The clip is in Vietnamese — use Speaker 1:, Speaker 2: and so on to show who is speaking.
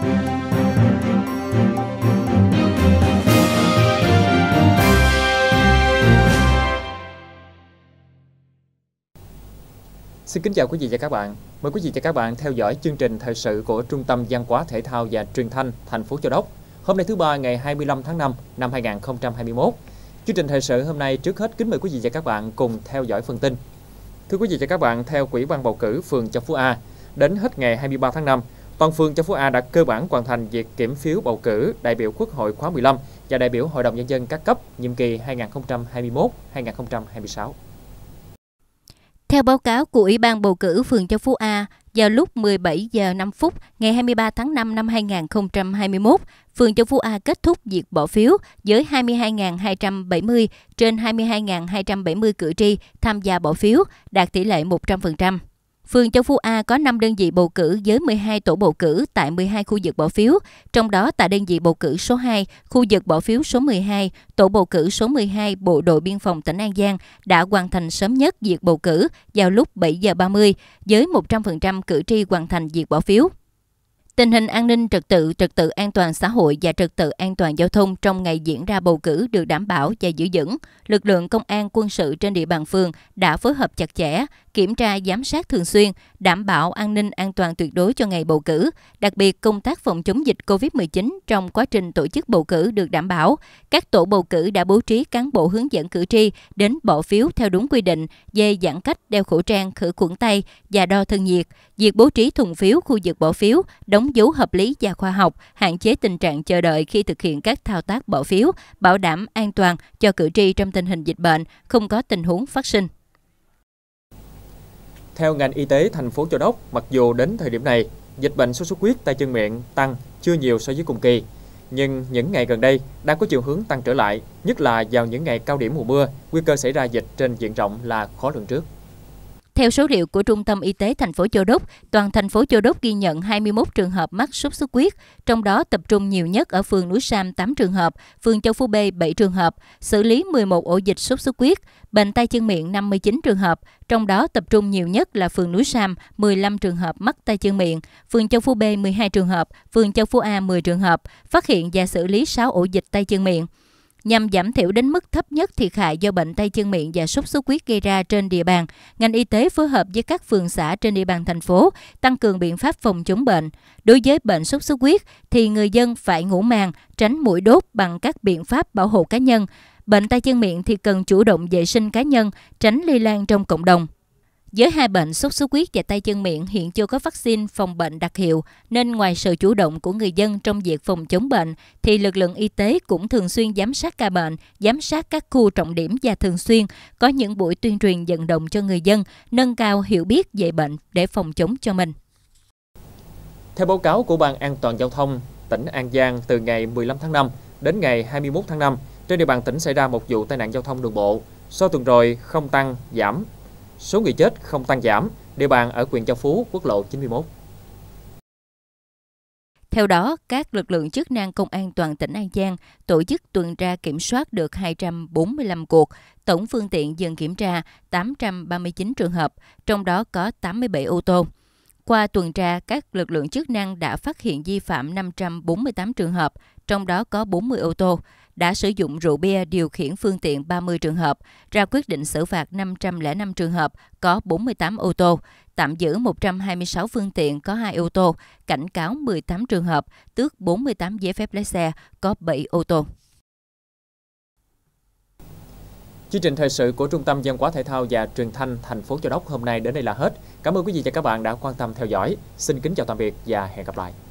Speaker 1: Xin kính chào quý vị và các bạn. Mời quý vị và các bạn theo dõi chương trình thời sự của Trung tâm Văn hóa Thể thao và Truyền thanh thành phố Châu Đốc. Hôm nay thứ ba ngày 25 tháng 5 năm 2021. Chương trình thời sự hôm nay trước hết kính mời quý vị và các bạn cùng theo dõi phần tin. Thưa quý vị và các bạn, theo Quỹ ban bầu cử phường Châu Phú A, đến hết ngày 23 tháng 5, Toàn phường Châu Phú A đã cơ bản hoàn thành việc kiểm phiếu bầu cử đại biểu Quốc hội khóa 15 và đại biểu Hội đồng Nhân dân các cấp nhiệm kỳ 2021-2026.
Speaker 2: Theo báo cáo của Ủy ban bầu cử phường Châu Phú A, vào lúc 17 giờ 5 phút ngày 23 tháng 5 năm 2021, phường Châu Phú A kết thúc việc bỏ phiếu với 22.270 trên 22.270 cử tri tham gia bỏ phiếu, đạt tỷ lệ 100%. Phường Châu Phú A có 5 đơn vị bầu cử với 12 tổ bầu cử tại 12 khu vực bỏ phiếu, trong đó tại đơn vị bầu cử số 2, khu vực bỏ phiếu số 12, tổ bầu cử số 12 Bộ đội Biên phòng tỉnh An Giang đã hoàn thành sớm nhất việc bầu cử vào lúc 7 giờ 30 với 100% cử tri hoàn thành việc bỏ phiếu. Tình hình an ninh trật tự, trật tự an toàn xã hội và trật tự an toàn giao thông trong ngày diễn ra bầu cử được đảm bảo và giữ vững. Lực lượng công an quân sự trên địa bàn phường đã phối hợp chặt chẽ, kiểm tra giám sát thường xuyên, đảm bảo an ninh an toàn tuyệt đối cho ngày bầu cử, đặc biệt công tác phòng chống dịch COVID-19 trong quá trình tổ chức bầu cử được đảm bảo. Các tổ bầu cử đã bố trí cán bộ hướng dẫn cử tri đến bỏ phiếu theo đúng quy định về giãn cách, đeo khẩu trang, khử khuẩn tay và đo thân nhiệt. Việc bố trí thùng phiếu khu vực bỏ phiếu, đóng dấu hợp lý và khoa học, hạn chế tình trạng chờ đợi khi thực hiện các thao tác bỏ phiếu, bảo đảm an toàn cho cử tri trong tình hình dịch bệnh, không có tình huống phát sinh.
Speaker 1: Theo ngành y tế thành phố Châu Đốc, mặc dù đến thời điểm này, dịch bệnh sốt xuất huyết tay chân miệng tăng chưa nhiều so với cùng kỳ, nhưng những ngày gần đây đang có chiều hướng tăng trở lại, nhất là vào những ngày cao điểm mùa mưa, nguy cơ xảy ra dịch trên diện rộng là khó lường trước.
Speaker 2: Theo số liệu của Trung tâm Y tế thành phố Châu Đốc, toàn thành phố Châu Đốc ghi nhận 21 trường hợp mắc sốt xuất huyết, trong đó tập trung nhiều nhất ở phường Núi Sam 8 trường hợp, phường Châu Phú B 7 trường hợp, xử lý 11 ổ dịch sốt xuất huyết, bệnh tay chân miệng 59 trường hợp, trong đó tập trung nhiều nhất là phường Núi Sam 15 trường hợp mắc tay chân miệng, phường Châu Phú B 12 trường hợp, phường Châu Phú A 10 trường hợp, phát hiện và xử lý 6 ổ dịch tay chân miệng. Nhằm giảm thiểu đến mức thấp nhất thiệt hại do bệnh tay chân miệng và sốt xuất huyết gây ra trên địa bàn, ngành y tế phối hợp với các phường xã trên địa bàn thành phố tăng cường biện pháp phòng chống bệnh. Đối với bệnh sốt xuất huyết thì người dân phải ngủ màng, tránh mũi đốt bằng các biện pháp bảo hộ cá nhân. Bệnh tay chân miệng thì cần chủ động vệ sinh cá nhân, tránh lây lan trong cộng đồng. Với hai bệnh sốt xuất huyết và tay chân miệng hiện chưa có vaccine phòng bệnh đặc hiệu, nên ngoài sự chủ động của người dân trong việc phòng chống bệnh, thì lực lượng y tế cũng thường xuyên giám sát ca bệnh, giám sát các khu trọng điểm và thường xuyên có những buổi tuyên truyền vận động cho người dân nâng cao hiểu biết về bệnh để phòng chống cho mình.
Speaker 1: Theo báo cáo của Ban An toàn Giao thông, tỉnh An Giang từ ngày 15 tháng 5 đến ngày 21 tháng 5, trên địa bàn tỉnh xảy ra một vụ tai nạn giao thông đường bộ. Sau tuần rồi không tăng, giảm Số người chết không tăng giảm, địa bàn ở quyền Châu Phú, quốc lộ 91.
Speaker 2: Theo đó, các lực lượng chức năng công an toàn tỉnh An Giang tổ chức tuần tra kiểm soát được 245 cuộc, tổng phương tiện dừng kiểm tra 839 trường hợp, trong đó có 87 ô tô. Qua tuần tra, các lực lượng chức năng đã phát hiện vi phạm 548 trường hợp, trong đó có 40 ô tô, đã sử dụng rượu bia điều khiển phương tiện 30 trường hợp, ra quyết định xử phạt 505 trường hợp có 48 ô tô, tạm giữ 126 phương tiện có 2 ô tô, cảnh cáo 18 trường hợp, tước 48 giấy phép lái xe có 7 ô tô.
Speaker 1: Chương trình thời sự của Trung tâm Văn hóa Thể thao và Truyền thanh thành phố Châu Đốc hôm nay đến đây là hết. Cảm ơn quý vị và các bạn đã quan tâm theo dõi. Xin kính chào tạm biệt và hẹn gặp lại.